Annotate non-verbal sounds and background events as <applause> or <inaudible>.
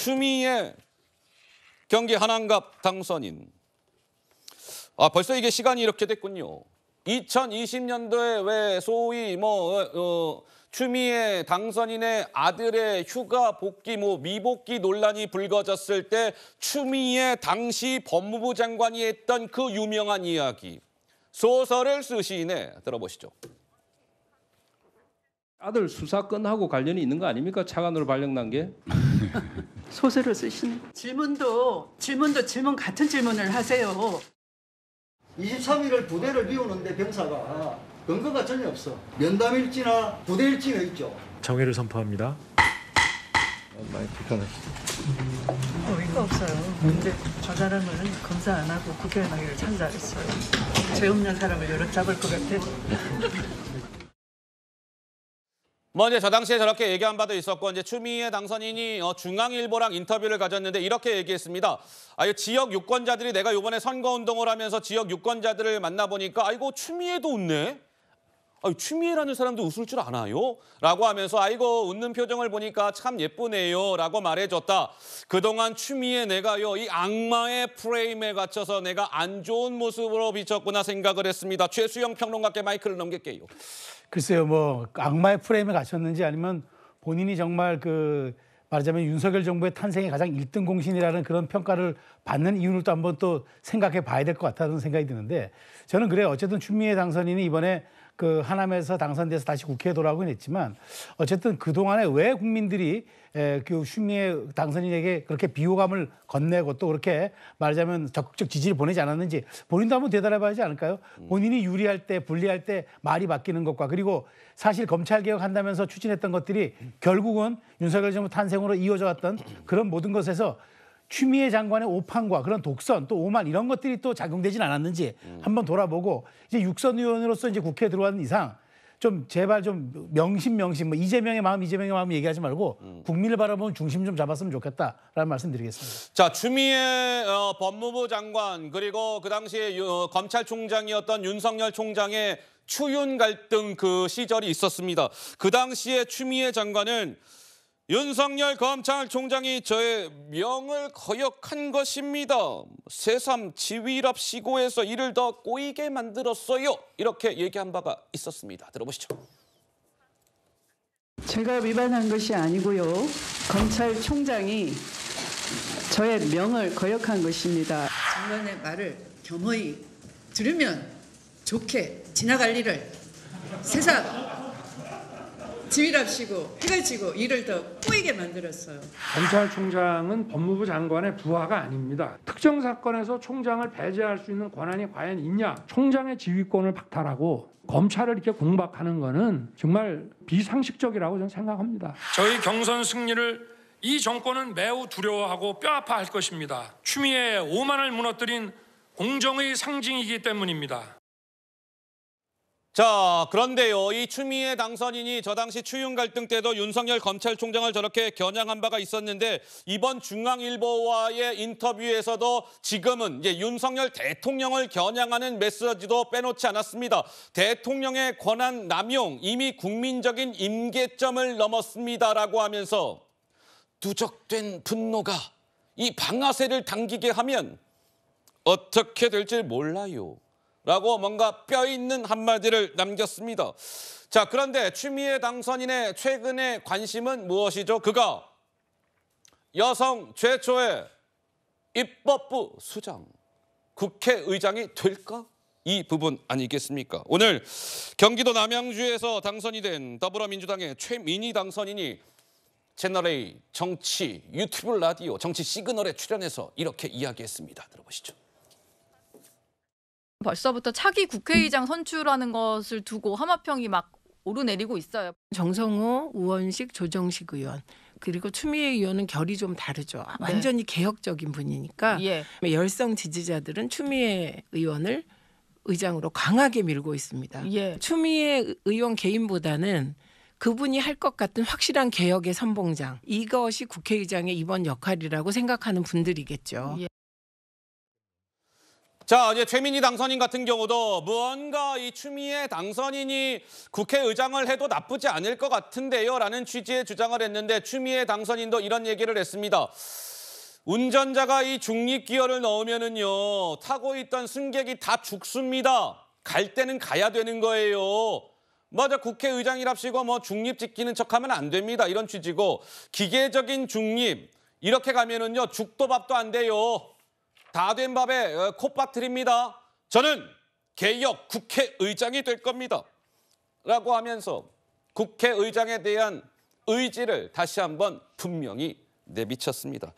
추미애 경기 한항갑 당선인. 아, 벌써 이게 시간이 이렇게 됐군요. 2020년도에 왜 소위 뭐 어, 어, 추미애 당선인의 아들의 휴가 복귀 뭐 미복귀 논란이 불거졌을 때 추미애 당시 법무부 장관이 했던 그 유명한 이야기 소설을 쓰시네 들어보시죠. 아들 수사건하고 관련이 있는 거 아닙니까? 차관으로 발령난 게. <laughs> 소설을 쓰시는 질문도 질문도 질문 같은 질문을 하세요. 23일을 부대를 비우는데 병사가 근거가 전혀 없어. 면담일지나 부대일지가 있죠. 정회를 선포합니다. 어, 많이 불편하시죠? 어이가 없어요. 근데 저 사람은 검사 안 하고 국회의원 하기를 참어요죄 없는 사람을 여러 잡을 것 같아. <laughs> 뭐 이제 저 당시에 저렇게 얘기한 바도 있었고 이제 추미애 당선인이 어 중앙일보랑 인터뷰를 가졌는데 이렇게 얘기했습니다. 아예 지역 유권자들이 내가 이번에 선거 운동을 하면서 지역 유권자들을 만나 보니까 아이고 추미애도 웃네. 아유, 취미애라는 사람도 웃을 줄 아나요? 라고 하면서 아이고 웃는 표정을 보니까 참 예쁘네요 라고 말해줬다. 그동안 취미애 내가요 이 악마의 프레임에 갇혀서 내가 안 좋은 모습으로 비쳤구나 생각을 했습니다. 최수영 평론가께 마이크를 넘길게요. 글쎄요 뭐 악마의 프레임에 갇혔는지 아니면 본인이 정말 그 말하자면 윤석열 정부의 탄생의 가장 일등 공신이라는 그런 평가를 받는 이유를 또 한번 또 생각해 봐야 될 것 같다는 생각이 드는데 저는 그래 어쨌든 추미애 당선인이 이번에 그 하남에서 당선돼서 다시 국회에 돌아오긴 했지만 어쨌든 그 동안에 왜 국민들이 에그 추미애 당선인에게 그렇게 비호감을 건네고 또 그렇게 말하자면 적극적 지지를 보내지 않았는지 본인도 한번 대답해봐야 하지 않을까요? 음. 본인이 유리할 때 불리할 때 말이 바뀌는 것과 그리고 사실 검찰 개혁한다면서 추진했던 것들이 결국은 윤석열 정부 탄생으로 이어져 왔던 그런 모든 것에서 추미애 장관의 오판과 그런 독선 또 오만 이런 것들이 또 작용되진 않았는지 음. 한번 돌아보고 이제 육선 의원으로서 이제 국회에 들어는 이상 좀 제발 좀 명심 명심 뭐 이재명의 마음 이재명의 마음 얘기하지 말고 음. 국민을 바라보는 중심 좀 잡았으면 좋겠다라는 말씀드리겠습니다. 자 추미애 어, 법무부 장관 그리고 그 당시에 어, 검찰총장이었던 윤석열 총장의 추윤 갈등 그 시절이 있었습니다. 그 당시에 추미애 장관은 윤석열 검찰총장이 저의 명을 거역한 것입니다. 새삼 지위랍시고에서 일을 더 꼬이게 만들었어요. 이렇게 얘기한 바가 있었습니다. 들어보시죠. 제가 위반한 것이 아니고요. 검찰총장이 저의 명을 거역한 것입니다. 장관의 말을 겸허히 들으면 좋게 지나갈 일을 세상 지휘랍시고 해가 지고 일을 더 꼬이게 만들었어요. 검찰총장은 법무부 장관의 부하가 아닙니다. 특정 사건에서 총장을 배제할 수 있는 권한이 과연 있냐? 총장의 지휘권을 박탈하고 검찰을 이렇게 공박하는 것은 정말 비상식적이라고 저는 생각합니다. 저희 경선 승리를 이 정권은 매우 두려워하고 뼈아파할 것입니다. 추미애 오만을 무너뜨린 공정의 상징이기 때문입니다. 자, 그런데요. 이 추미애 당선인이 저 당시 추윤 갈등 때도 윤석열 검찰총장을 저렇게 겨냥한 바가 있었는데 이번 중앙일보와의 인터뷰에서도 지금은 이제 윤석열 대통령을 겨냥하는 메시지도 빼놓지 않았습니다. 대통령의 권한 남용 이미 국민적인 임계점을 넘었습니다라고 하면서 누적된 분노가 이 방아쇠를 당기게 하면 어떻게 될지 몰라요. 라고 뭔가 뼈 있는 한마디를 남겼습니다. 자, 그런데 추미애 당선인의 최근의 관심은 무엇이죠? 그가 여성 최초의 입법부 수장, 국회의장이 될까? 이 부분 아니겠습니까? 오늘 경기도 남양주에서 당선이 된 더불어민주당의 최민희 당선인이 채널A 정치 유튜브 라디오 정치 시그널에 출연해서 이렇게 이야기했습니다. 들어보시죠. 벌써부터 차기 국회의장 선출하는 것을 두고 하마평이 막 오르내리고 있어요. 정성호, 우원식, 조정식 의원 그리고 추미애 의원은 결이 좀 다르죠. 아, 네. 완전히 개혁적인 분이니까 예. 열성 지지자들은 추미애 의원을 의장으로 강하게 밀고 있습니다. 예. 추미애 의원 개인보다는 그분이 할 것 같은 확실한 개혁의 선봉장 이것이 국회의장의 이번 역할이라고 생각하는 분들이겠죠. 예. 자, 이제 최민희 당선인 같은 경우도 무언가 이 추미애 당선인이 국회의장을 해도 나쁘지 않을 것 같은데요. 라는 취지의 주장을 했는데 추미애 당선인도 이런 얘기를 했습니다. 운전자가 이 중립기어를 넣으면은요, 타고 있던 승객이 다 죽습니다. 갈 때는 가야 되는 거예요. 맞아, 뭐 국회의장이랍시고 뭐 중립 지키는 척 하면 안 됩니다. 이런 취지고, 기계적인 중립, 이렇게 가면은요, 죽도 밥도 안 돼요. 다된 밥에 어, 콧바트립니다 저는 개혁 국회의장이 될 겁니다. 라고 하면서 국회의장에 대한 의지를 다시 한번 분명히 내비쳤습니다.